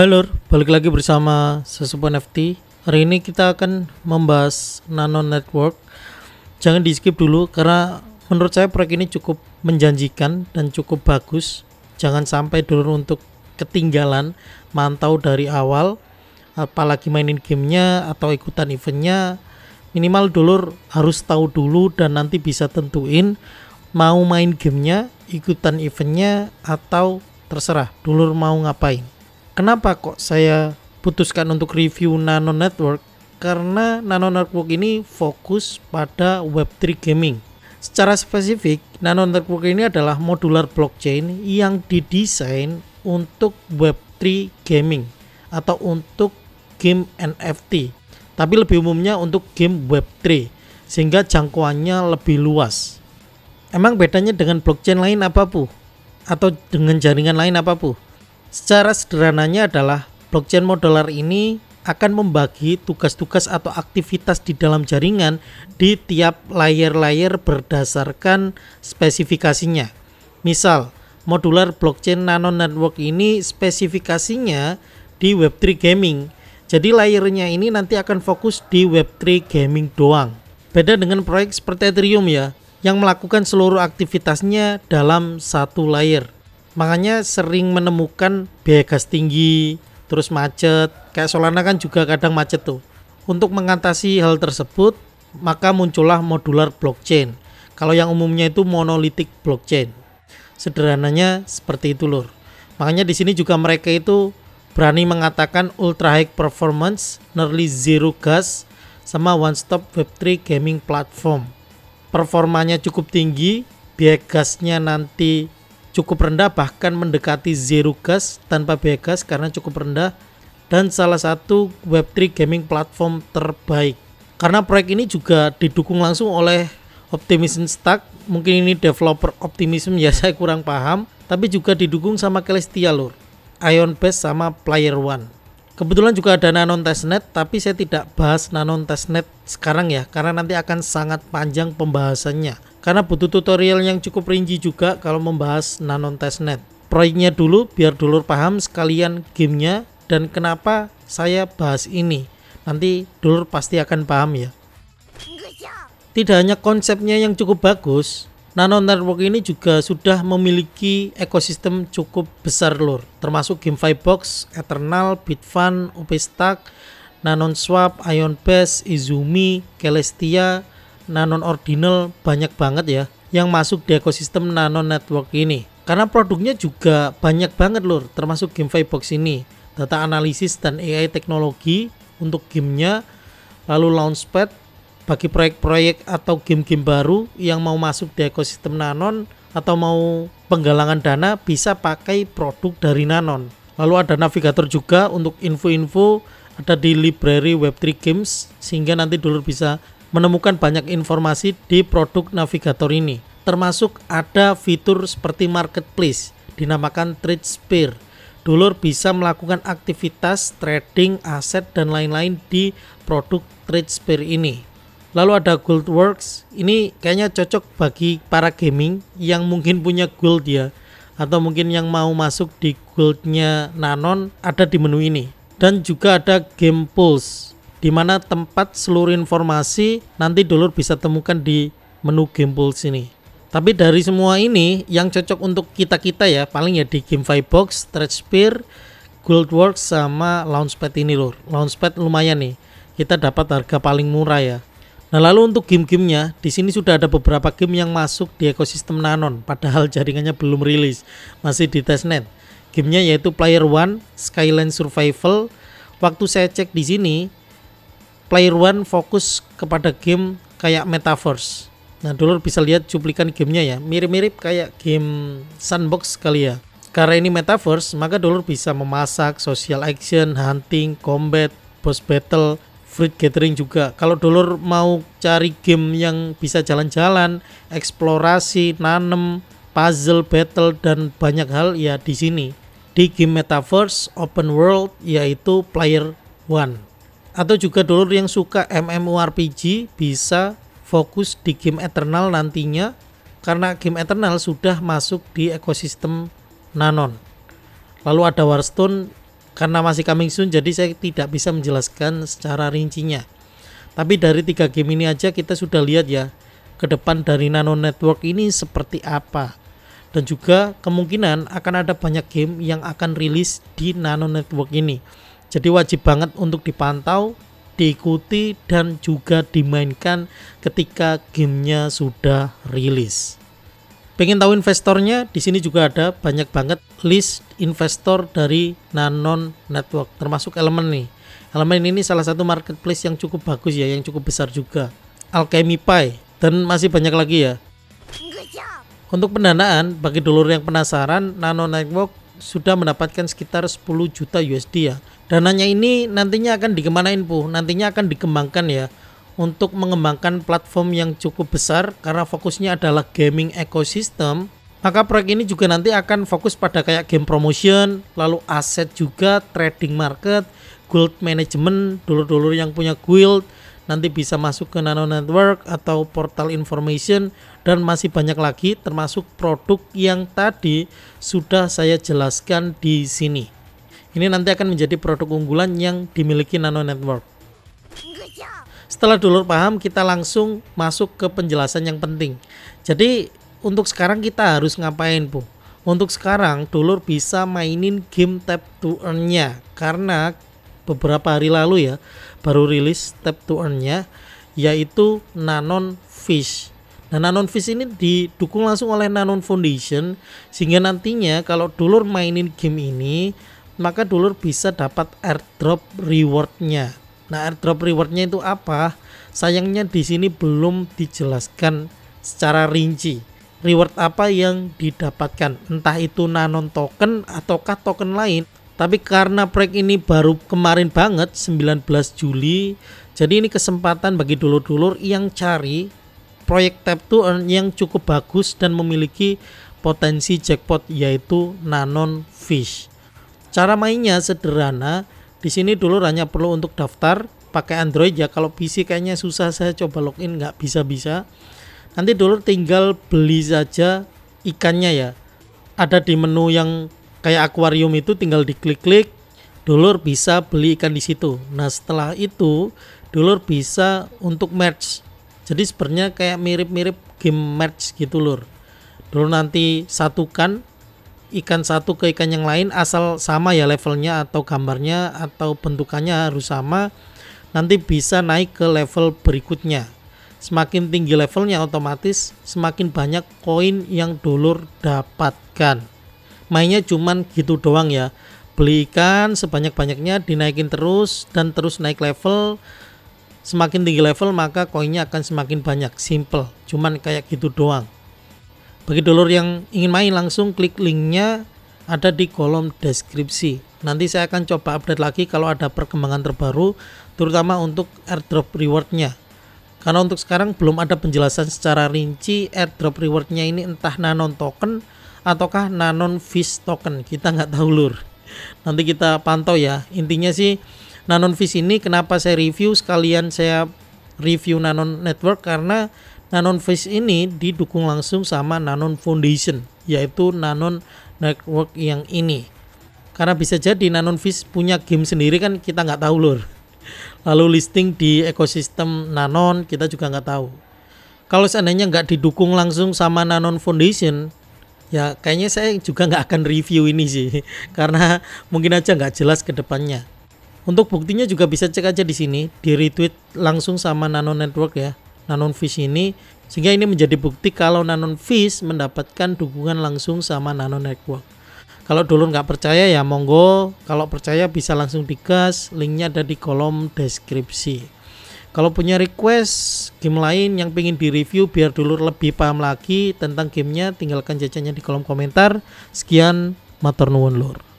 Halo, balik lagi bersama Sesepu NFT. Hari ini kita akan membahas Nano Network. Jangan di skip dulu karena menurut saya proyek ini cukup menjanjikan dan cukup bagus. Jangan sampai dulu untuk ketinggalan mantau dari awal apalagi mainin gamenya atau ikutan eventnya minimal dulur harus tahu dulu dan nanti bisa tentuin mau main gamenya ikutan eventnya atau terserah dulur mau ngapain Kenapa kok saya putuskan untuk review Nano Network? Karena Nano Network ini fokus pada Web3 gaming. Secara spesifik, Nano Network ini adalah modular blockchain yang didesain untuk Web3 gaming atau untuk game NFT, tapi lebih umumnya untuk game Web3 sehingga jangkauannya lebih luas. Emang bedanya dengan blockchain lain apa, Bu? Atau dengan jaringan lain apa, Bu? Secara sederhananya adalah blockchain modular ini akan membagi tugas-tugas atau aktivitas di dalam jaringan di tiap layer-layer berdasarkan spesifikasinya. Misal, modular blockchain nano network ini spesifikasinya di Web3 gaming. Jadi layernya ini nanti akan fokus di Web3 gaming doang. Beda dengan proyek seperti Ethereum ya, yang melakukan seluruh aktivitasnya dalam satu layer makanya sering menemukan biaya gas tinggi terus macet kayak Solana kan juga kadang macet tuh untuk mengatasi hal tersebut maka muncullah modular blockchain kalau yang umumnya itu monolitik blockchain sederhananya seperti itu lur makanya di sini juga mereka itu berani mengatakan ultra high performance nearly zero gas sama one stop web3 gaming platform performanya cukup tinggi biaya gasnya nanti cukup rendah bahkan mendekati zero gas tanpa biaya gas karena cukup rendah dan salah satu Web3 gaming platform terbaik. Karena proyek ini juga didukung langsung oleh Optimism Stack, mungkin ini developer Optimism ya saya kurang paham, tapi juga didukung sama Celestia lur, Ion Base sama Player One. Kebetulan juga ada Nanon Testnet, tapi saya tidak bahas Nanon Testnet sekarang ya, karena nanti akan sangat panjang pembahasannya karena butuh tutorial yang cukup rinci juga kalau membahas Nanon Testnet. Proyeknya dulu biar dulur paham sekalian gamenya dan kenapa saya bahas ini. Nanti dulur pasti akan paham ya. Tidak hanya konsepnya yang cukup bagus, Nano Network ini juga sudah memiliki ekosistem cukup besar lur, termasuk game Firebox, Eternal, Bitfun, OpenStack, Nanon Swap, Ion Base, Izumi, Celestia, nanon ordinal banyak banget ya yang masuk di ekosistem nanon network ini. Karena produknya juga banyak banget lur, termasuk game Firebox ini. Data analisis dan AI teknologi untuk gamenya, lalu launchpad bagi proyek-proyek atau game-game baru yang mau masuk di ekosistem Nanon atau mau penggalangan dana bisa pakai produk dari Nanon. Lalu ada navigator juga untuk info-info ada di library Web3 Games sehingga nanti dulur bisa menemukan banyak informasi di produk navigator ini, termasuk ada fitur seperti marketplace dinamakan trade spear. Dulur bisa melakukan aktivitas trading aset dan lain-lain di produk trade spear ini. Lalu ada Works. ini kayaknya cocok bagi para gaming yang mungkin punya gold ya atau mungkin yang mau masuk di goldnya Nanon ada di menu ini. Dan juga ada Game Pulse di mana tempat seluruh informasi nanti dulur bisa temukan di menu game sini. ini. Tapi dari semua ini yang cocok untuk kita-kita ya paling ya di game five Box, gold Guildworks sama Launchpad ini lur. Launchpad lumayan nih. Kita dapat harga paling murah ya. Nah, lalu untuk game-gamenya, di sini sudah ada beberapa game yang masuk di ekosistem Nanon padahal jaringannya belum rilis, masih di testnet. Gamenya yaitu Player One, Skyline Survival. Waktu saya cek di sini, Player One fokus kepada game kayak metaverse. Nah, dulu bisa lihat cuplikan gamenya ya, mirip-mirip kayak game sandbox kali ya. Karena ini metaverse, maka dulu bisa memasak, social action, hunting, combat, boss battle, fruit gathering juga. Kalau dulur mau cari game yang bisa jalan-jalan, eksplorasi, nanem, puzzle, battle dan banyak hal ya di sini. Di game metaverse open world yaitu Player One atau juga dulur yang suka MMORPG bisa fokus di game Eternal nantinya karena game Eternal sudah masuk di ekosistem Nanon. Lalu ada Warstone karena masih coming soon jadi saya tidak bisa menjelaskan secara rincinya. Tapi dari tiga game ini aja kita sudah lihat ya ke depan dari Nano Network ini seperti apa. Dan juga kemungkinan akan ada banyak game yang akan rilis di Nano Network ini. Jadi wajib banget untuk dipantau, diikuti, dan juga dimainkan ketika gamenya sudah rilis. Pengen tahu investornya? Di sini juga ada banyak banget list investor dari Nanon Network, termasuk Elemen nih. Elemen ini salah satu marketplace yang cukup bagus ya, yang cukup besar juga. Alchemy Pie, dan masih banyak lagi ya. Untuk pendanaan, bagi dulur yang penasaran, Nano Network sudah mendapatkan sekitar 10 juta USD ya. Dananya ini nantinya akan dikemanain Bu? Nantinya akan dikembangkan ya untuk mengembangkan platform yang cukup besar karena fokusnya adalah gaming ekosistem. Maka proyek ini juga nanti akan fokus pada kayak game promotion, lalu aset juga, trading market, guild management, dulur-dulur yang punya guild, nanti bisa masuk ke Nano Network atau portal information dan masih banyak lagi termasuk produk yang tadi sudah saya jelaskan di sini. Ini nanti akan menjadi produk unggulan yang dimiliki Nano Network. Setelah dulur paham, kita langsung masuk ke penjelasan yang penting. Jadi, untuk sekarang kita harus ngapain, Bu? Untuk sekarang, dulur bisa mainin game tap to earn-nya karena beberapa hari lalu ya baru rilis step to earn-nya yaitu Nanon Fish. Nah, Nanon Fish ini didukung langsung oleh Nanon Foundation sehingga nantinya kalau dulur mainin game ini maka dulur bisa dapat airdrop reward-nya. Nah, airdrop reward-nya itu apa? Sayangnya di sini belum dijelaskan secara rinci reward apa yang didapatkan entah itu nanon token ataukah token lain tapi karena proyek ini baru kemarin banget 19 Juli, jadi ini kesempatan bagi dulur-dulur yang cari proyek tap to earn yang cukup bagus dan memiliki potensi jackpot yaitu Nanon Fish. Cara mainnya sederhana, di sini dulu hanya perlu untuk daftar pakai Android ya. Kalau PC kayaknya susah saya coba login nggak bisa-bisa. Nanti dulu tinggal beli saja ikannya ya. Ada di menu yang kayak akuarium itu tinggal diklik-klik dulur bisa beli ikan di situ. Nah, setelah itu dulur bisa untuk match. Jadi sebenarnya kayak mirip-mirip game match gitu lur. Dulur nanti satukan ikan satu ke ikan yang lain asal sama ya levelnya atau gambarnya atau bentukannya harus sama. Nanti bisa naik ke level berikutnya. Semakin tinggi levelnya otomatis semakin banyak koin yang dulur dapatkan mainnya cuman gitu doang ya belikan sebanyak-banyaknya dinaikin terus dan terus naik level semakin tinggi level maka koinnya akan semakin banyak simple cuman kayak gitu doang bagi dulur yang ingin main langsung klik linknya ada di kolom deskripsi nanti saya akan coba update lagi kalau ada perkembangan terbaru terutama untuk airdrop rewardnya karena untuk sekarang belum ada penjelasan secara rinci airdrop rewardnya ini entah nano token ataukah Nanon Fish Token. Kita nggak tahu lur. Nanti kita pantau ya. Intinya sih Nanon Fish ini kenapa saya review sekalian saya review Nanon Network karena Nanon Fish ini didukung langsung sama Nanon Foundation yaitu Nanon Network yang ini. Karena bisa jadi Nanon Fish punya game sendiri kan kita nggak tahu lur. Lalu listing di ekosistem Nanon kita juga nggak tahu. Kalau seandainya nggak didukung langsung sama Nanon Foundation, ya kayaknya saya juga nggak akan review ini sih karena mungkin aja nggak jelas kedepannya. untuk buktinya juga bisa cek aja di sini di retweet langsung sama Nano Network ya Nanon Fish ini sehingga ini menjadi bukti kalau Nanon Fish mendapatkan dukungan langsung sama Nano Network kalau dulu nggak percaya ya monggo kalau percaya bisa langsung digas linknya ada di kolom deskripsi kalau punya request game lain yang pengen direview biar dulur lebih paham lagi tentang gamenya, tinggalkan jajannya di kolom komentar. Sekian, matur nuwun lur.